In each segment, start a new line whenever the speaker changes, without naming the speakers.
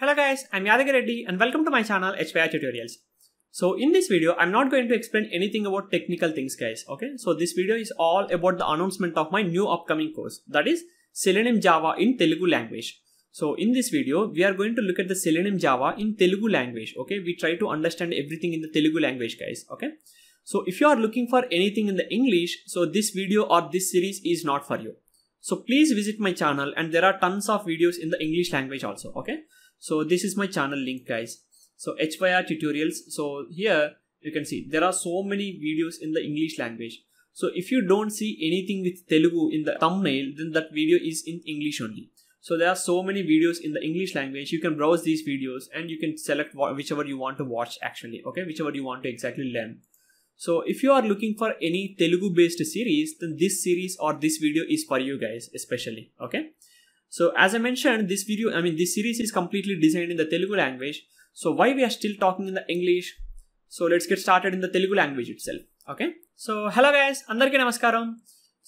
Hello guys, I'm Yadagir Reddy and welcome to my channel HPI Tutorials. So in this video, I'm not going to explain anything about technical things guys, okay? So this video is all about the announcement of my new upcoming course, that is Selenium Java in Telugu language. So in this video, we are going to look at the Selenium Java in Telugu language, okay? We try to understand everything in the Telugu language guys, okay? So if you are looking for anything in the English, so this video or this series is not for you. So please visit my channel and there are tons of videos in the English language also, okay? so this is my channel link guys so HYR tutorials so here you can see there are so many videos in the English language so if you don't see anything with Telugu in the thumbnail then that video is in English only so there are so many videos in the English language you can browse these videos and you can select whichever you want to watch actually okay whichever you want to exactly learn so if you are looking for any Telugu based series then this series or this video is for you guys especially okay So as I mentioned, this video, I mean, this series is completely designed in the Telugu language. So why we are still talking in the English? So let's get started in the Telugu language itself. Okay so hello guys అందరికీ నమస్కారం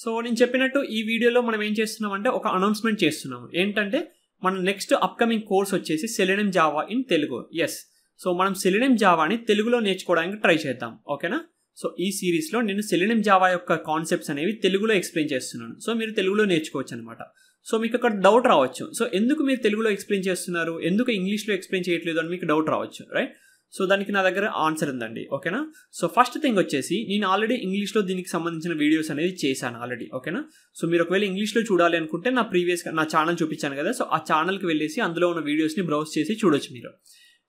so నేను చెప్పినట్టు ఈ వీడియోలో మనం ఏం చేస్తున్నాం అంటే ఒక అనౌన్స్మెంట్ చేస్తున్నాము ఏంటంటే మన నెక్స్ట్ అప్కమింగ్ కోర్స్ వచ్చేసి selenium Java in Telugu yes so మనం సెలినం జావాని తెలుగులో నేర్చుకోవడానికి ట్రై చేద్దాం ఓకేనా సో ఈ సిరీస్లో నేను సెలినం జావా యొక్క కాన్సెప్ట్స్ అనేవి తెలుగులో ఎక్స్ప్లెయిన్ చేస్తున్నాను సో మీరు తెలుగులో నేర్చుకోవచ్చు అనమాట సో మీకు అక్కడ డౌట్ రావచ్చు సో ఎందుకు మీరు తెలుగులో ఎక్స్ప్లెయిన్ చేస్తున్నారు ఎందుకు ఇంగ్లీష్లో ఎక్స్ప్లెయిన్ చేయట్లేదు అని మీకు డౌట్ రావచ్చు రైట్ సో దానికి నా దగ్గర ఆన్సర్ ఉందండి ఓకేనా సో ఫస్ట్ థింగ్ వచ్చేసి నేను ఆల్రెడీ ఇంగ్లీష్లో దీనికి సంబంధించిన వీడియోస్ అనేది చేశాను ఆల్రెడీ ఓకేనా సో మీరు ఒకవేళ ఇంగ్లీష్లో చూడాలి అనుకుంటే నా ప్రీవియస్ నా ఛానల్ చూపించాను కదా సో ఆ ఛానల్కి వెళ్ళేసి అందులో ఉన్న వీడియోస్ని బ్రౌజ్ చేసి చూడొచ్చు మీరు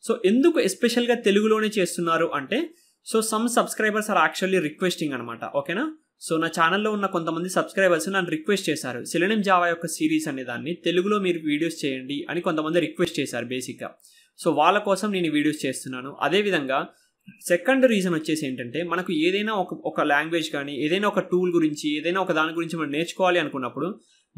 సో ఎందుకు ఎస్పెషల్గా తెలుగులోనే చేస్తున్నారు అంటే so some subscribers are actually requesting అనమాట ఓకేనా సో నా ఛానల్లో ఉన్న కొంతమంది సబ్స్క్రైబర్స్ నన్ను రిక్వెస్ట్ చేశారు సెలెనిమ్ జావా యొక్క సిరీస్ అనే దాన్ని తెలుగులో మీరు వీడియోస్ చేయండి అని కొంతమంది రిక్వెస్ట్ చేశారు బేసిక్గా సో వాళ్ళ కోసం నేను వీడియోస్ చేస్తున్నాను అదేవిధంగా సెకండ్ రీజన్ వచ్చేసి ఏంటంటే మనకు ఏదైనా ఒక ఒక లాంగ్వేజ్ కానీ ఏదైనా ఒక టూల్ గురించి ఏదైనా ఒక దాని గురించి మనం నేర్చుకోవాలి అనుకున్నప్పుడు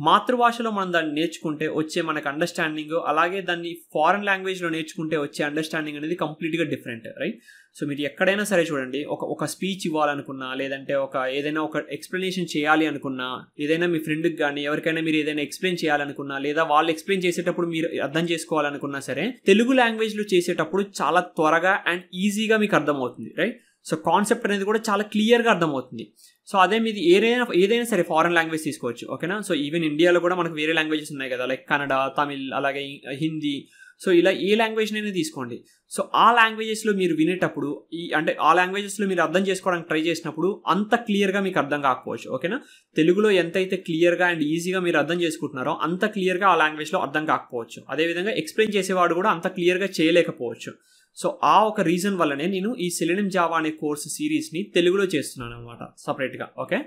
మాతృభాషలో మనం దాన్ని నేర్చుకుంటే వచ్చే మనకు అండర్స్టాండింగ్ అలాగే దాన్ని ఫారెన్ లాంగ్వేజ్లో నేర్చుకుంటే వచ్చే అండర్స్టాండింగ్ అనేది కంప్లీట్గా డిఫరెంట్ రైట్ సో మీరు ఎక్కడైనా సరే చూడండి ఒక ఒక స్పీచ్ ఇవ్వాలనుకున్నా లేదంటే ఒక ఏదైనా ఒక ఎక్స్ప్లెనేషన్ చేయాలి అనుకున్నా ఏదైనా మీ ఫ్రెండ్కి కానీ ఎవరికైనా మీరు ఏదైనా ఎక్స్ప్లెయిన్ చేయాలనుకున్నా లేదా వాళ్ళు ఎక్స్ప్లెయిన్ చేసేటప్పుడు మీరు అర్థం చేసుకోవాలనుకున్నా సరే తెలుగు లాంగ్వేజ్లో చేసేటప్పుడు చాలా త్వరగా అండ్ ఈజీగా మీకు అర్థమవుతుంది రైట్ సో కాన్సెప్ట్ అనేది కూడా చాలా క్లియర్గా అర్థమవుతుంది సో అదే మీది ఏదైనా ఏదైనా సరే ఫారెన్ లాంగ్వేజ్ తీసుకోవచ్చు ఓకేనా సో ఈవెన్ ఇండియాలో కూడా మనకు వేరే లాంగ్వేజెస్ ఉన్నాయి కదా లైక్ కన్నడ తమిళ్ అలాగే హిందీ సో ఇలా ఏ లాంగ్వేజ్ అయినా తీసుకోండి సో ఆ లాంగ్వేజెస్లో మీరు వినేటప్పుడు ఈ అంటే ఆ లాంగ్వేజెస్లో మీరు అర్థం చేసుకోవడానికి ట్రై చేసినప్పుడు అంత క్లియర్గా మీకు అర్థం కాకపోవచ్చు ఓకేనా తెలుగులో ఎంతైతే క్లియర్గా అండ్ ఈజీగా మీరు అర్థం చేసుకుంటున్నారో అంత క్లియర్గా ఆ లాంగ్వేజ్లో అర్థం కాకపోవచ్చు అదేవిధంగా ఎక్స్ప్లెయిన్ చేసేవాడు కూడా అంత క్లియర్గా చేయలేకపోవచ్చు సో ఆ ఒక రీజన్ వల్లనే నేను ఈ సెలినియం జావా అనే కోర్స్ సిరీస్ని తెలుగులో చేస్తున్నాను అనమాట సపరేట్గా ఓకే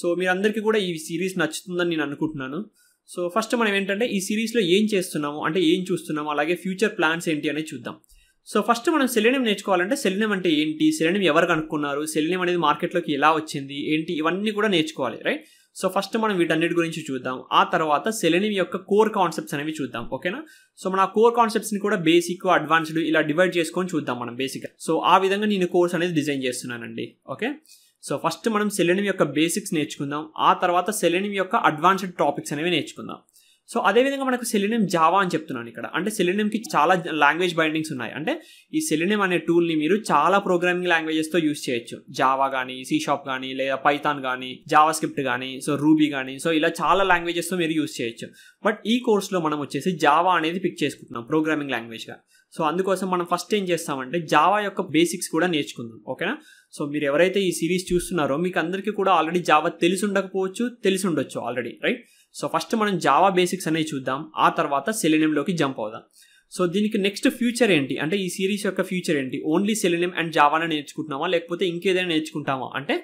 సో మీరందరికీ కూడా ఈ సిరీస్ నచ్చుతుందని నేను అనుకుంటున్నాను సో ఫస్ట్ మనం ఏంటంటే ఈ సిరీస్లో ఏం చేస్తున్నాము అంటే ఏం చూస్తున్నాము అలాగే ఫ్యూచర్ ప్లాన్స్ ఏంటి అనేది చూద్దాం సో ఫస్ట్ మనం సెలీనియం నేర్చుకోవాలంటే సెలెనియం అంటే ఏంటి సెలీనియం ఎవరు కనుక్కున్నారు సెలెనియం అనేది మార్కెట్లోకి ఎలా వచ్చింది ఏంటి ఇవన్నీ కూడా నేర్చుకోవాలి రైట్ సో ఫస్ట్ మనం వీటన్నిటి గురించి చూద్దాం ఆ తర్వాత సెలెనియం యొక్క కోర్ కాన్సెప్ట్స్ అనేవి చూద్దాం ఓకేనా సో మన కోర్ కాన్సెప్ట్స్ని కూడా బేసిక్ అడ్వాన్స్డ్ ఇలా డివైడ్ చేసుకొని చూద్దాం మనం బేసిక్గా సో ఆ విధంగా నేను కోర్స్ అనేది డిజైన్ చేస్తున్నానండి ఓకే సో ఫస్ట్ మనం సెలెనియం యొక్క బేసిక్స్ నేర్చుకుందాం ఆ తర్వాత సెలెనియం యొక్క అడ్వాన్స్డ్ టాపిక్స్ అనేవి నేర్చుకుందాం సో అదేవిధంగా మనకు సెలినియం జావా అని చెప్తున్నాను ఇక్కడ అంటే సెలినియంకి చాలా లాంగ్వేజ్ బైండింగ్స్ ఉన్నాయి అంటే ఈ సెలినియం అనే టూల్ని మీరు చాలా ప్రోగ్రామింగ్ లాంగ్వేజెస్తో యూస్ చేయొచ్చు జావా కానీ సీ షాప్ కానీ లేదా పైథాన్ కానీ జావా స్క్రిప్ట్ కానీ సో రూబీ కానీ సో ఇలా చాలా లాంగ్వేజెస్తో మీరు యూస్ చేయొచ్చు బట్ ఈ కోర్స్లో మనం వచ్చేసి జావా అనేది పిక్ చేసుకుంటున్నాం ప్రోగ్రామింగ్ లాంగ్వేజ్గా సో అందుకోసం మనం ఫస్ట్ ఏం చేస్తామంటే జావా యొక్క బేసిక్స్ కూడా నేర్చుకుందాం ఓకేనా సో మీరు ఎవరైతే ఈ సిరీస్ చూస్తున్నారో మీకు అందరికీ కూడా ఆల్రెడీ జావా తెలిసి ఉండకపోవచ్చు తెలిసి ఉండొచ్చు ఆల్రెడీ రైట్ సో ఫస్ట్ మనం జావా బేసిక్స్ అనేవి చూద్దాం ఆ తర్వాత సెలెనియంలోకి జంప్ అవుదాం సో దీనికి నెక్స్ట్ ఫ్యూచర్ ఏంటి అంటే ఈ సిరీస్ యొక్క ఫ్యూచర్ ఏంటి ఓన్లీ సెలెనియం అండ్ జావానే నేర్చుకుంటున్నామా లేకపోతే ఇంకేదైనా నేర్చుకుంటామా అంటే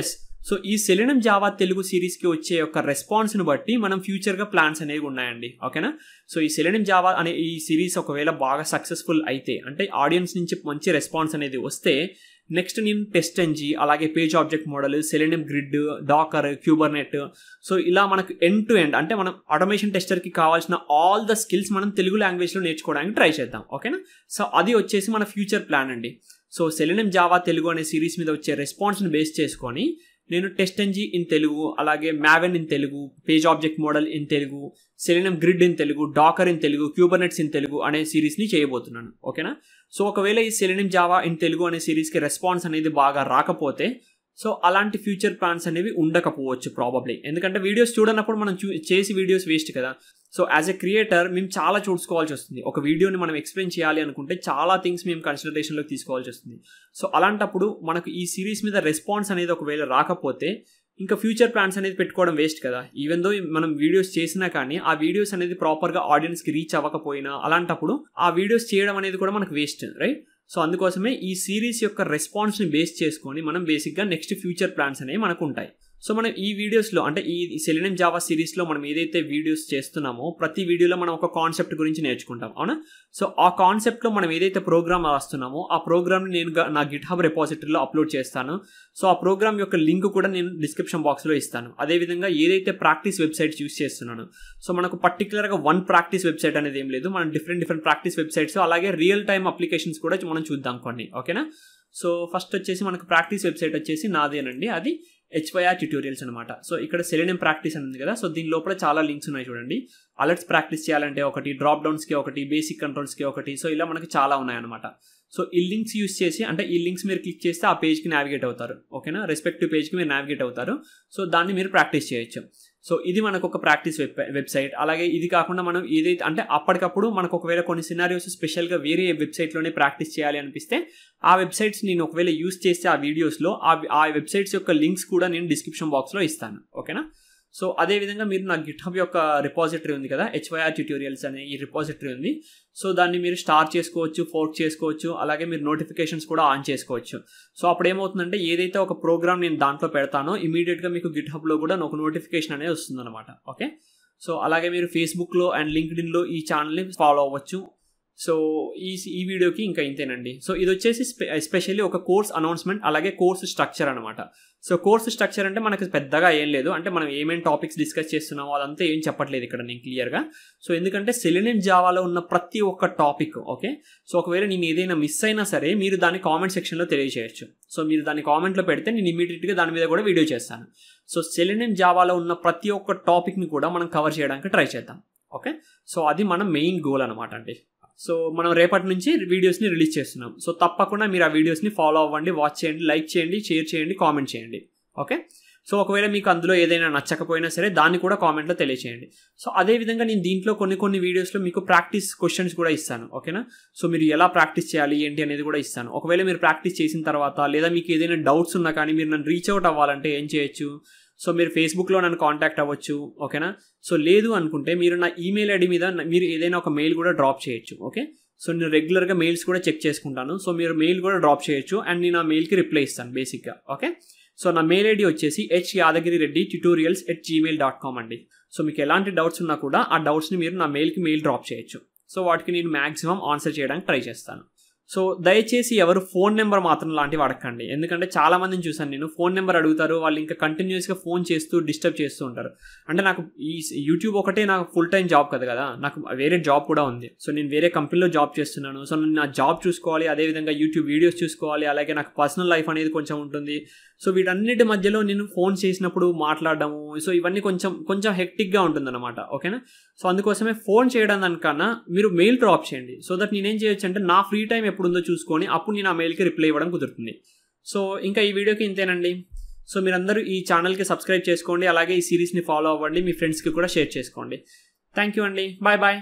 ఎస్ సో ఈ సెలినం జావా తెలుగు సిరీస్కి వచ్చే యొక్క రెస్పాన్స్ని బట్టి మనం ఫ్యూచర్గా ప్లాన్స్ అనేవి ఉన్నాయండి ఓకేనా సో ఈ సెలినం జావా అనే ఈ సిరీస్ ఒకవేళ బాగా సక్సెస్ఫుల్ అయితే అంటే ఆడియన్స్ నుంచి మంచి రెస్పాన్స్ అనేది వస్తే నెక్స్ట్ నేను టెస్ట్ ఎంజీ అలాగే page object model Selenium grid Docker Kubernetes so ఇలా మనకు ఎండ్ టు ఎండ్ అంటే మనం ఆటోమేషన్ టెస్టర్కి కావాల్సిన ఆల్ ద స్కిల్స్ మనం తెలుగు లాంగ్వేజ్లో నేర్చుకోవడానికి ట్రై చేద్దాం ఓకేనా సో అది వచ్చేసి మన ఫ్యూచర్ ప్లాన్ అండి సో సెలెనియం జావా తెలుగు అనే సిరీస్ మీద వచ్చే రెస్పాన్స్ని బేస్ చేసుకొని నేను టెస్ట్ ఎన్జీ ఇన్ తెలుగు అలాగే Maven in Telugu page object model in Telugu Selenium grid in Telugu Docker in Telugu Kubernetes in Telugu అనే సిరీస్ని చేయబోతున్నాను ఓకేనా సో ఒకవేళ ఈ సెలినం జావా ఇన్ తెలుగు అనే సిరీస్కి రెస్పాన్స్ అనేది బాగా రాకపోతే సో అలాంటి ఫ్యూచర్ ప్లాన్స్ అనేవి ఉండకపోవచ్చు ప్రాబబ్లీ ఎందుకంటే వీడియోస్ చూడనప్పుడు మనం చూ చేసి వీడియోస్ వేస్ట్ కదా సో యాజ్ ఎ క్రియేటర్ మేము చాలా చూసుకోవాల్సి వస్తుంది ఒక వీడియోని మనం ఎక్స్ప్లెయిన్ చేయాలి అనుకుంటే చాలా థింగ్స్ మేము కన్సిడరేషన్లోకి తీసుకోవాల్సి వస్తుంది సో అలాంటప్పుడు మనకు ఈ సిరీస్ మీద రెస్పాన్స్ అనేది ఒకవేళ రాకపోతే ఇంకా ఫ్యూచర్ ప్లాన్స్ అనేది పెట్టుకోవడం వేస్ట్ కదా ఈవెన్ దో మనం వీడియోస్ చేసినా కానీ ఆ వీడియోస్ అనేది ప్రాపర్గా ఆడియన్స్కి రీచ్ అవ్వకపోయినా అలాంటప్పుడు ఆ వీడియోస్ చేయడం అనేది కూడా మనకు వేస్ట్ రైట్ సో అందుకోసమే ఈ సిరీస్ యొక్క రెస్పాన్స్ని బేస్ చేసుకొని మనం బేసిక్గా నెక్స్ట్ ఫ్యూచర్ ప్లాన్స్ అనేవి మనకు ఉంటాయి సో మనం ఈ వీడియోస్లో అంటే ఈ సెలినియం జావా సిరీస్లో మనం ఏదైతే వీడియోస్ చేస్తున్నామో ప్రతి వీడియోలో మనం ఒక కాన్సెప్ట్ గురించి నేర్చుకుంటాం అవునా సో ఆ కాన్సెప్ట్లో మనం ఏదైతే ప్రోగ్రామ్ రాస్తున్నామో ఆ ప్రోగ్రామ్ని నేను నా గిట్ హబ్ రెపాజిటరీలో అప్లోడ్ చేస్తాను సో ఆ ప్రోగ్రామ్ యొక్క లింక్ కూడా నేను డిస్క్రిప్షన్ బాక్స్లో ఇస్తాను అదేవిధంగా ఏదైతే ప్రాక్టీస్ వెబ్సైట్స్ యూస్ చేస్తున్నాను సో మనకు పర్టికులర్గా వన్ ప్రాక్టీస్ వెబ్సైట్ అనేది ఏం లేదు మనం డిఫరెంట్ డిఫరెంట్ ప్రాక్టీస్ వెబ్సైట్స్ అలాగే రియల్ టైమ్ అప్లికేషన్స్ కూడా మనం చూద్దాం కొన్ని ఓకేనా సో ఫస్ట్ వచ్చేసి మనకు ప్రాక్టీస్ వెబ్సైట్ వచ్చేసి నాదేనండి అది హెచ్వైఆర్ ట్యూటోరియల్స్ అనమాట సో ఇక్కడ సెలీనియం ప్రాక్టీస్ అని ఉంది కదా సో దీని లోపల చాలా లింక్స్ ఉన్నాయి చూడండి అలర్ట్స్ ప్రాక్టీస్ చేయాలంటే ఒకటి డ్రాప్ డౌన్స్కి ఒకటి బేసిక్ కంట్రోల్స్కి ఒకటి సో ఇలా మనకి చాలా ఉన్నాయన్నమాట సో ఈ లింక్స్ యూస్ చేసి అంటే ఈ లింక్స్ మీరు క్లిక్ చేస్తే ఆ పేజ్కి నావిగేట్ అవుతారు ఓకేనా రెస్పెక్టివ్ పేజ్కి మీరు నావిగేట్ అవుతారు సో దాన్ని మీరు ప్రాక్టీస్ చేయొచ్చు సో ఇది మనకు ఒక ప్రాక్టీస్ వెబ్ వెబ్సైట్ అలాగే ఇది కాకుండా మనం ఏదైతే అంటే అప్పటికప్పుడు మనకు ఒకవేళ కొన్ని సినారియోస్ స్పెషల్గా వేరే వెబ్సైట్లోనే ప్రాక్టీస్ చేయాలి అనిపిస్తే ఆ వెబ్సైట్స్ నేను ఒకవేళ యూస్ చేస్తే ఆ వీడియోస్లో ఆ వెబ్సైట్స్ యొక్క లింక్స్ కూడా నేను డిస్క్రిప్షన్ బాక్స్లో ఇస్తాను ఓకేనా సో అదేవిధంగా మీరు నా గిట్ హబ్ యొక్క రిపాజిటరీ ఉంది కదా హెచ్వైఆర్ ట్యూటోరియల్స్ అనే ఈ రిపాజిటరీ ఉంది సో దాన్ని మీరు స్టార్ట్ చేసుకోవచ్చు ఫోర్క్ చేసుకోవచ్చు అలాగే మీరు నోటిఫికేషన్స్ కూడా ఆన్ చేసుకోవచ్చు సో అప్పుడు ఏమవుతుందంటే ఏదైతే ఒక ప్రోగ్రామ్ నేను దాంట్లో పెడతానో ఇమీడియట్గా మీకు గిట్ హబ్లో కూడా ఒక నోటిఫికేషన్ అనేది వస్తుందన్నమాట ఓకే సో అలాగే మీరు ఫేస్బుక్లో అండ్ లింక్డ్ఇన్లో ఈ ఛానల్ని ఫాలో అవ్వచ్చు సో ఈ ఈ వీడియోకి ఇంకా ఇంతేనండి సో ఇది వచ్చేసి స్పెషల్లీ ఒక కోర్స్ అనౌన్స్మెంట్ అలాగే కోర్స్ స్ట్రక్చర్ అనమాట సో కోర్సు స్ట్రక్చర్ అంటే మనకు పెద్దగా ఏం లేదు అంటే మనం ఏమేమి టాపిక్స్ డిస్కస్ చేస్తున్నామో అదంతా ఏం చెప్పట్లేదు ఇక్కడ నేను క్లియర్గా సో ఎందుకంటే సెలినెంట్ జావాలో ఉన్న ప్రతి ఒక్క టాపిక్ ఓకే సో ఒకవేళ నేను ఏదైనా మిస్ అయినా సరే మీరు దాన్ని కామెంట్ సెక్షన్లో తెలియజేయచ్చు సో మీరు దాన్ని కామెంట్లో పెడితే నేను ఇమీడియట్గా దాని మీద కూడా వీడియో చేస్తాను సో సెలినెంట్ జావాలో ఉన్న ప్రతి ఒక్క టాపిక్ని కూడా మనం కవర్ చేయడానికి ట్రై చేద్దాం ఓకే సో అది మన మెయిన్ గోల్ అనమాట అండి సో మనం రేపటి నుంచి వీడియోస్ని రిలీజ్ చేస్తున్నాం సో తప్పకుండా మీరు ఆ వీడియోస్ని ఫాలో అవ్వండి వాచ్ చేయండి లైక్ చేయండి షేర్ చేయండి కామెంట్ చేయండి ఓకే సో ఒకవేళ మీకు అందులో ఏదైనా నచ్చకపోయినా సరే దాన్ని కూడా కామెంట్లో తెలియచేయండి సో అదేవిధంగా నేను దీంట్లో కొన్ని కొన్ని వీడియోస్లో మీకు ప్రాక్టీస్ క్వశ్చన్స్ కూడా ఇస్తాను ఓకేనా సో మీరు ఎలా ప్రాక్టీస్ చేయాలి ఏంటి అనేది కూడా ఇస్తాను ఒకవేళ మీరు ప్రాక్టీస్ చేసిన తర్వాత లేదా మీకు ఏదైనా డౌట్స్ ఉన్నా కానీ మీరు నన్ను రీచ్ అవుట్ అవ్వాలంటే ఏం చేయొచ్చు సో మీరు ఫేస్బుక్లో నన్ను కాంటాక్ట్ అవ్వచ్చు ఓకేనా సో లేదు అనుకుంటే మీరు నా ఈమెయిల్ ఐడి మీద మీరు ఏదైనా ఒక మెయిల్ కూడా డ్రాప్ చేయొచ్చు ఓకే సో నేను రెగ్యులర్గా మెయిల్స్ కూడా చెక్ చేసుకుంటాను సో మీరు మెయిల్ కూడా డ్రాప్ చేయొచ్చు అండ్ నేను ఆ మెయిల్కి రిప్లై ఇస్తాను బేసిక్గా ఓకే సో నా మెయిల్ ఐడి వచ్చేసి H Yadagiri Reddy tutorials at Gmail dot com అండి సో మీకు ఎలాంటి డౌట్స్ ఉన్నా కూడా ఆ డౌట్స్ని మీరు నా మెయిల్కి మెయిల్ డ్రాప్ చేయొచ్చు సో వాటికి నేను మ్యాక్సిమం ఆన్సర్ చేయడానికి ట్రై చేస్తాను సో దయచేసి ఎవరు ఫోన్ నెంబర్ మాత్రం లాంటివి అడగండి ఎందుకంటే చాలా మందిని చూసాను నేను ఫోన్ నెంబర్ అడుగుతారు వాళ్ళు ఇంకా కంటిన్యూస్గా ఫోన్ చేస్తూ డిస్టర్బ్ చేస్తూ ఉంటారు అంటే నాకు ఈ యూట్యూబ్ ఒకటే నాకు ఫుల్ టైం జాబ్ కదా కదా నాకు వేరే జాబ్ కూడా ఉంది సో నేను వేరే కంపెనీలో జాబ్ చేస్తున్నాను సో నేను నా జాబ్ చూసుకోవాలి అదేవిధంగా యూట్యూబ్ వీడియోస్ చూసుకోవాలి అలాగే నాకు పర్సనల్ లైఫ్ అనేది కొంచెం ఉంటుంది సో వీటన్నిటి మధ్యలో నేను ఫోన్ చేసినప్పుడు మాట్లాడడము సో ఇవన్నీ కొంచెం కొంచెం హెక్టిక్గా ఉంటుందన్నమాట ఓకేనా సో అందుకోసమే ఫోన్ చేయడం దానికన్నా మీరు మెయిల్ డ్రాప్ చేయండి సో దట్ నేనేం చేయొచ్చు అంటే నా ఫ్రీ టైం ఎప్పుడు ఉందో చూసుకొని అప్పుడు నేను ఆ మెయిల్కి రిప్లై ఇవ్వడం కుదురుతుంది సో ఇంకా ఈ వీడియోకి ఇంతేనండి సో మీరందరూ ఈ ఛానల్కి సబ్స్క్రైబ్ చేసుకోండి అలాగే ఈ సిరీస్ని ఫాలో అవ్వండి మీ ఫ్రెండ్స్కి కూడా షేర్ చేసుకోండి థ్యాంక్ యూ అండి బాయ్ బాయ్